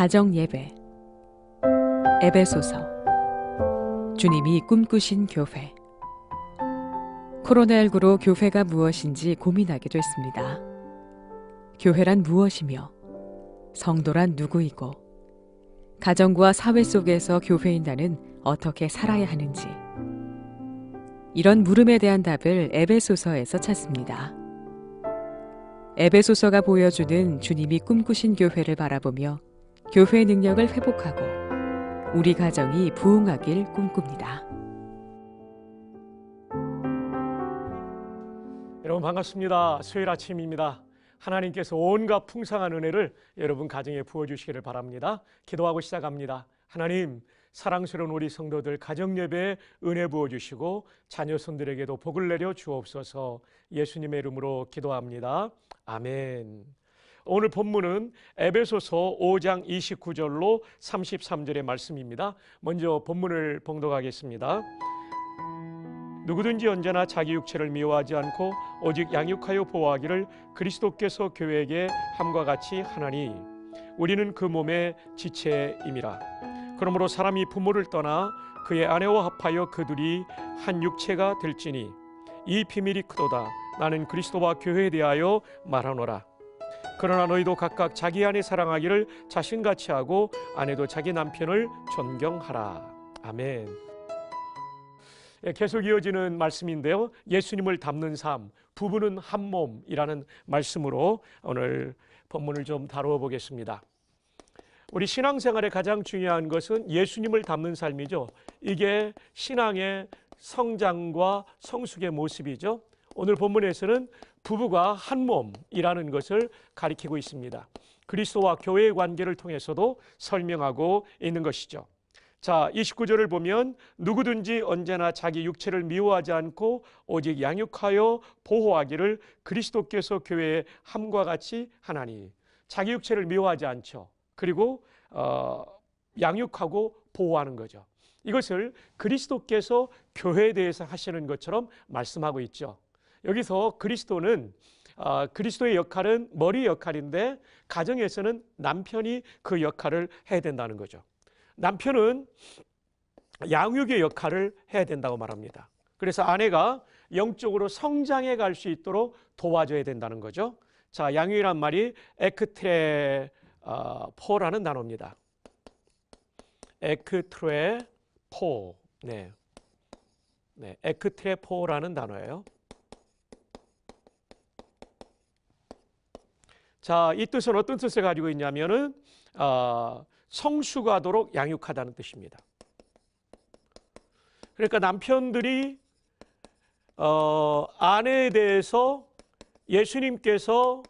가정 예배 에베소서 주님이 꿈꾸신 교회 코로나19로 교회가 무엇인지 고민하게 됐습니다. 교회란 무엇이며 성도란 누구이고 가정과 사회 속에서 교회인단는 어떻게 살아야 하는지 이런 물음에 대한 답을 에베소서에서 찾습니다. 에베소서가 보여주는 주님이 꿈꾸신 교회를 바라보며 교회 능력을 회복하고 우리 가정이 부흥하길 꿈꿉니다. 여러분 반갑습니다. 수요일 아침입니다. 하나님께서 온갖 풍성한 은혜를 여러분 가정에 부어 주시기를 바랍니다. 기도하고 시작합니다. 하나님 사랑스러운 우리 성도들 가정 예배에 은혜 부어 주시고 자녀 손들에게도 복을 내려 주옵소서. 예수님의 이름으로 기도합니다. 아멘. 오늘 본문은 에베소서 5장 29절로 33절의 말씀입니다. 먼저 본문을 봉독하겠습니다. 누구든지 언제나 자기 육체를 미워하지 않고 오직 양육하여 보호하기를 그리스도께서 교회에게 함과 같이 하나니 우리는 그 몸의 지체임이라. 그러므로 사람이 부모를 떠나 그의 아내와 합하여 그들이 한 육체가 될지니 이 비밀이 크도다. 나는 그리스도와 교회에 대하여 말하노라. 그러나 너희도 각각 자기 아내 사랑하기를 자신같이 하고 아내도 자기 남편을 존경하라. 아멘. 예, 계속 이어지는 말씀인데요. 예수님을 닮는 삶, 부부는 한 몸이라는 말씀으로 오늘 본문을 좀 다루어 보겠습니다. 우리 신앙생활에 가장 중요한 것은 예수님을 닮는 삶이죠. 이게 신앙의 성장과 성숙의 모습이죠. 오늘 본문에서는 부부가 한 몸이라는 것을 가리키고 있습니다. 그리스도와 교회의 관계를 통해서도 설명하고 있는 것이죠. 자, 29절을 보면 누구든지 언제나 자기 육체를 미워하지 않고 오직 양육하여 보호하기를 그리스도께서 교회에 함과 같이 하나니 자기 육체를 미워하지 않죠. 그리고 어, 양육하고 보호하는 거죠. 이것을 그리스도께서 교회에 대해서 하시는 것처럼 말씀하고 있죠. 여기서 그리스도는 아, 그리스도의 역할은 머리 역할인데 가정에서는 남편이 그 역할을 해야 된다는 거죠. 남편은 양육의 역할을 해야 된다고 말합니다. 그래서 아내가 영적으로 성장해 갈 수 있도록 도와줘야 된다는 거죠. 자, 양육이란 말이 에크트레포라는 아, 단어입니다. 에크트레포. 네. 네, 에크트레포라는 단어예요. 자, 이 뜻은 어떤 뜻을 가지고 있냐면은 어, 성숙하도록 양육하다는 뜻입니다. 그러니까 남편들이 어, 아내에 대해서 예수님께서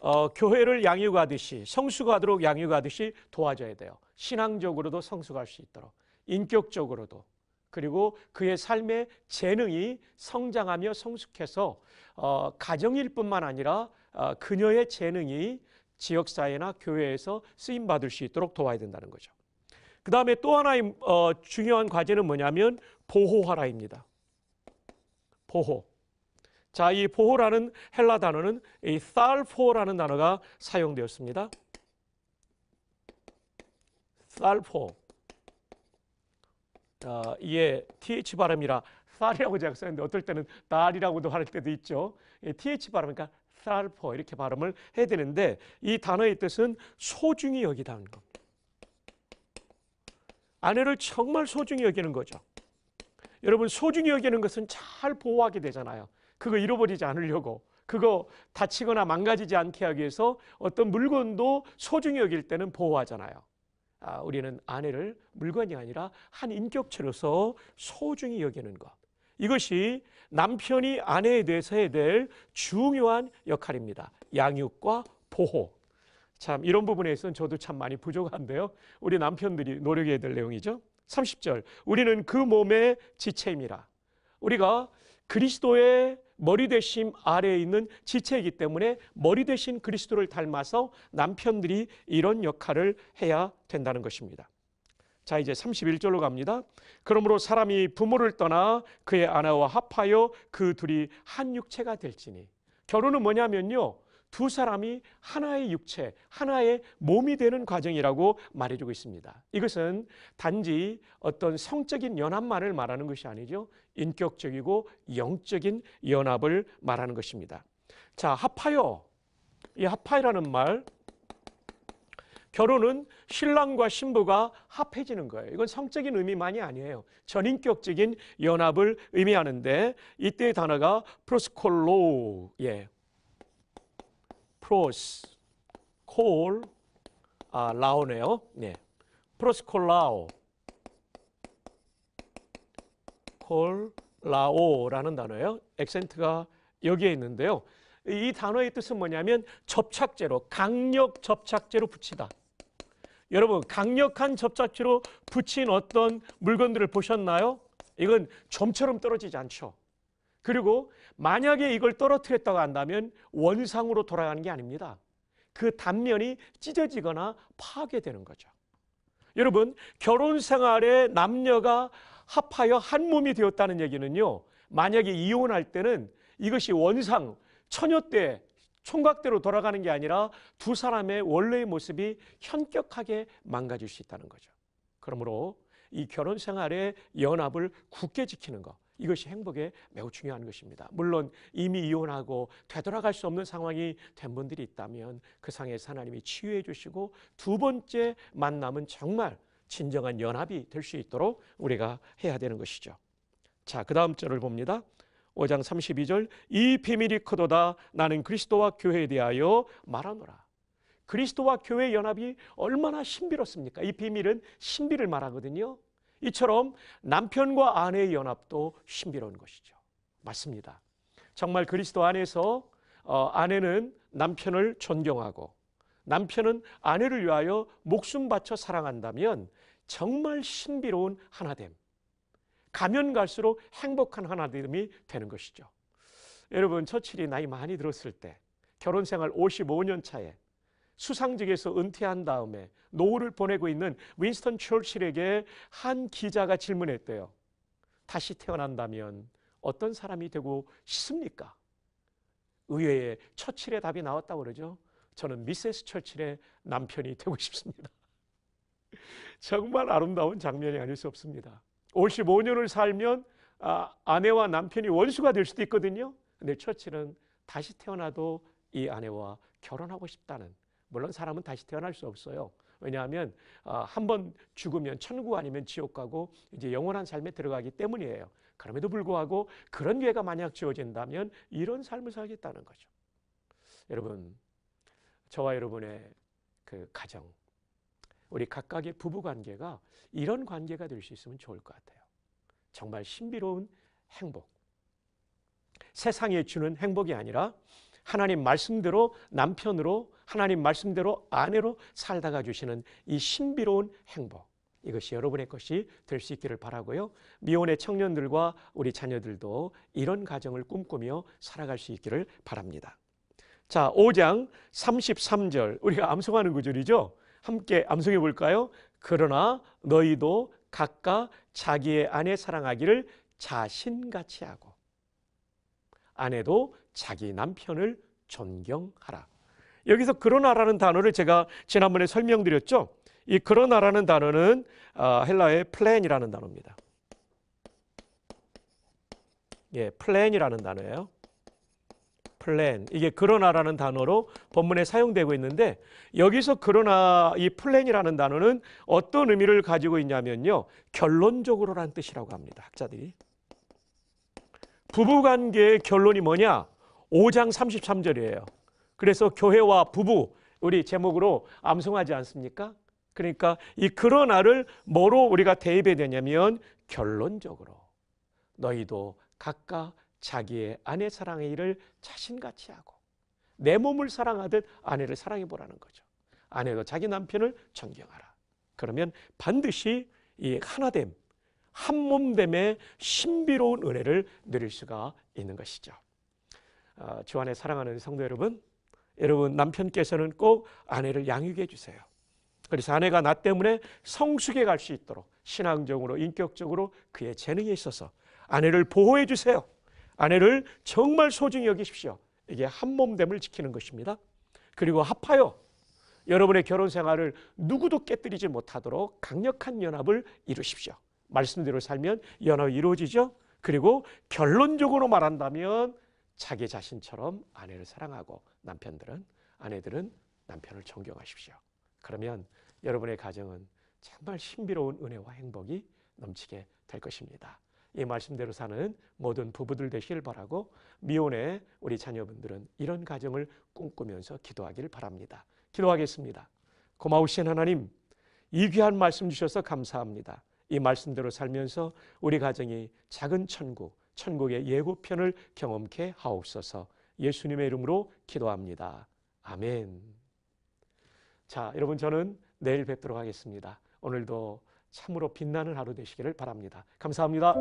어, 교회를 양육하듯이 성숙하도록 양육하듯이 도와줘야 돼요. 신앙적으로도 성숙할 수 있도록 인격적으로도 그리고 그의 삶의 재능이 성장하며 성숙해서 어, 가정일 뿐만 아니라 어, 그녀의 재능이 지역사회나 교회에서 쓰임받을 수 있도록 도와야 된다는 거죠. 그 다음에 또 하나의 어, 중요한 과제는 뭐냐면 보호하라입니다. 보호. 자, 이 보호라는 헬라 단어는 이 살포라는 단어가 사용되었습니다. 살포. 아, 이에 th 발음이라 쌀이라고 제가 썼는데 어떨 때는 달이라고도 할 때도 있죠. 예, th 발음 그러니까 쌀퍼 이렇게 발음을 해야 되는데 이 단어의 뜻은 소중히 여기다는 것. 아내를 정말 소중히 여기는 거죠. 여러분 소중히 여기는 것은 잘 보호하게 되잖아요. 그거 잃어버리지 않으려고 그거 다치거나 망가지지 않게 하기 위해서 어떤 물건도 소중히 여길 때는 보호하잖아요. 아, 우리는 아내를 물건이 아니라 한 인격체로서 소중히 여기는 것. 이것이 남편이 아내에 대해서 해야 될 중요한 역할입니다. 양육과 보호. 참 이런 부분에서는 저도 참 많이 부족한데요. 우리 남편들이 노력해야 될 내용이죠. 30절. 우리는 그 몸의 지체입니다. 우리가 그리스도의 머리 대신 아래에 있는 지체이기 때문에 머리 대신 그리스도를 닮아서 남편들이 이런 역할을 해야 된다는 것입니다. 자, 이제 31절로 갑니다. 그러므로 사람이 부모를 떠나 그의 아내와 합하여 그 둘이 한 육체가 될지니. 결혼은 뭐냐면요. 두 사람이 하나의 육체, 하나의 몸이 되는 과정이라고 말해주고 있습니다. 이것은 단지 어떤 성적인 연합만을 말하는 것이 아니죠. 인격적이고 영적인 연합을 말하는 것입니다. 자, 합하여. 이 합하이라는 말, 결혼은 신랑과 신부가 합해지는 거예요. 이건 성적인 의미만이 아니에요. 전인격적인 연합을 의미하는데 이때의 단어가 프로스콜로, 예, 프로스 콜 아, 라오네요. 네. 프로스콜라오 콜라오라는 단어예요. 액센트가 여기에 있는데요. 이 단어의 뜻은 뭐냐면 접착제로 강력 접착제로 붙이다. 여러분 강력한 접착제로 붙인 어떤 물건들을 보셨나요? 이건 점처럼 떨어지지 않죠. 그리고 만약에 이걸 떨어뜨렸다고 한다면 원상으로 돌아가는 게 아닙니다. 그 단면이 찢어지거나 파괴되는 거죠. 여러분, 결혼 생활에 남녀가 합하여 한 몸이 되었다는 얘기는요. 만약에 이혼할 때는 이것이 원상, 처녀 때 총각대로 돌아가는 게 아니라 두 사람의 원래의 모습이 현격하게 망가질 수 있다는 거죠. 그러므로 이 결혼 생활의 연합을 굳게 지키는 것. 이것이 행복에 매우 중요한 것입니다. 물론 이미 이혼하고 되돌아갈 수 없는 상황이 된 분들이 있다면 그 상에서 하나님이 치유해 주시고 두 번째 만남은 정말 진정한 연합이 될 수 있도록 우리가 해야 되는 것이죠. 자, 그 다음 절을 봅니다. 5장 32절 이 비밀이 크도다 나는 그리스도와 교회에 대하여 말하노라. 그리스도와 교회 연합이 얼마나 신비롭습니까? 이 비밀은 신비를 말하거든요. 이처럼 남편과 아내의 연합도 신비로운 것이죠. 맞습니다. 정말 그리스도 안에서 어, 아내는 남편을 존경하고 남편은 아내를 위하여 목숨 바쳐 사랑한다면 정말 신비로운 하나됨. 가면 갈수록 행복한 하나됨이 되는 것이죠. 여러분, 처칠이 나이 많이 들었을 때 결혼 생활 55년 차에 수상직에서 은퇴한 다음에 노후를 보내고 있는 윈스턴 철칠에게 한 기자가 질문했대요. 다시 태어난다면 어떤 사람이 되고 싶습니까? 의외의 처칠의 답이 나왔다고 그러죠. 저는 미세스 처칠의 남편이 되고 싶습니다. 정말 아름다운 장면이 아닐 수 없습니다. 55년을 살면 아, 아내와 남편이 원수가 될 수도 있거든요. 근데 처칠은 다시 태어나도 이 아내와 결혼하고 싶다는 물론 사람은 다시 태어날 수 없어요. 왜냐하면 어, 한번 죽으면 천국 아니면 지옥 가고 이제 영원한 삶에 들어가기 때문이에요. 그럼에도 불구하고 그런 기회가 만약 지어진다면 이런 삶을 살겠다는 거죠. 여러분, 저와 여러분의 그 가정, 우리 각각의 부부 관계가 이런 관계가 될 수 있으면 좋을 것 같아요. 정말 신비로운 행복. 세상에 주는 행복이 아니라 하나님 말씀대로 남편으로 하나님 말씀대로 아내로 살다가 주시는 이 신비로운 행복 이것이 여러분의 것이 될 수 있기를 바라고요. 미혼의 청년들과 우리 자녀들도 이런 가정을 꿈꾸며 살아갈 수 있기를 바랍니다. 자, 5장 33절. 우리가 암송하는 구절이죠. 함께 암송해 볼까요? 그러나 너희도 각각 자기의 아내 사랑하기를 자신같이 하고 아내도 자기 남편을 존경하라. 여기서 그러나라는 단어를 제가 지난번에 설명드렸죠. 이 그러나라는 단어는 아, 헬라의 플랜이라는 단어입니다. 예, 플랜이라는 단어예요. 플랜. 이게 그러나라는 단어로 본문에 사용되고 있는데 여기서 그러나 이 플랜이라는 단어는 어떤 의미를 가지고 있냐면요. 결론적으로란 뜻이라고 합니다. 학자들이. 부부 관계의 결론이 뭐냐? 5장 33절이에요. 그래서 교회와 부부 우리 제목으로 암송하지 않습니까? 그러니까 이 그러나를 뭐로 우리가 대입해야 되냐면 결론적으로 너희도 각각 자기의 아내 사랑의 일을 자신같이 하고 내 몸을 사랑하듯 아내를 사랑해 보라는 거죠. 아내도 자기 남편을 존경하라. 그러면 반드시 이 하나됨, 한몸됨의 신비로운 은혜를 누릴 수가 있는 것이죠. 아, 주 안에 사랑하는 성도 여러분, 여러분 남편께서는 꼭 아내를 양육해 주세요. 그래서 아내가 나 때문에 성숙해 갈 수 있도록 신앙적으로 인격적으로 그의 재능에 있어서 아내를 보호해 주세요. 아내를 정말 소중히 여기십시오. 이게 한몸됨을 지키는 것입니다. 그리고 합하여 여러분의 결혼 생활을 누구도 깨뜨리지 못하도록 강력한 연합을 이루십시오. 말씀대로 살면 연합이 이루어지죠. 그리고 결론적으로 말한다면 자기 자신처럼 아내를 사랑하고 남편들은 아내들은 남편을 존경하십시오. 그러면 여러분의 가정은 정말 신비로운 은혜와 행복이 넘치게 될 것입니다. 이 말씀대로 사는 모든 부부들 되시길 바라고 미혼의 우리 자녀분들은 이런 가정을 꿈꾸면서 기도하기 바랍니다. 기도하겠습니다. 고마우신 하나님, 이 귀한 말씀 주셔서 감사합니다. 이 말씀대로 살면서 우리 가정이 작은 천국, 천국의 예고편을 경험케 하옵소서. 예수님의 이름으로 기도합니다. 아멘. 자, 여러분 저는 내일 뵙도록 하겠습니다. 오늘도 참으로 빛나는 하루 되시기를 바랍니다. 감사합니다.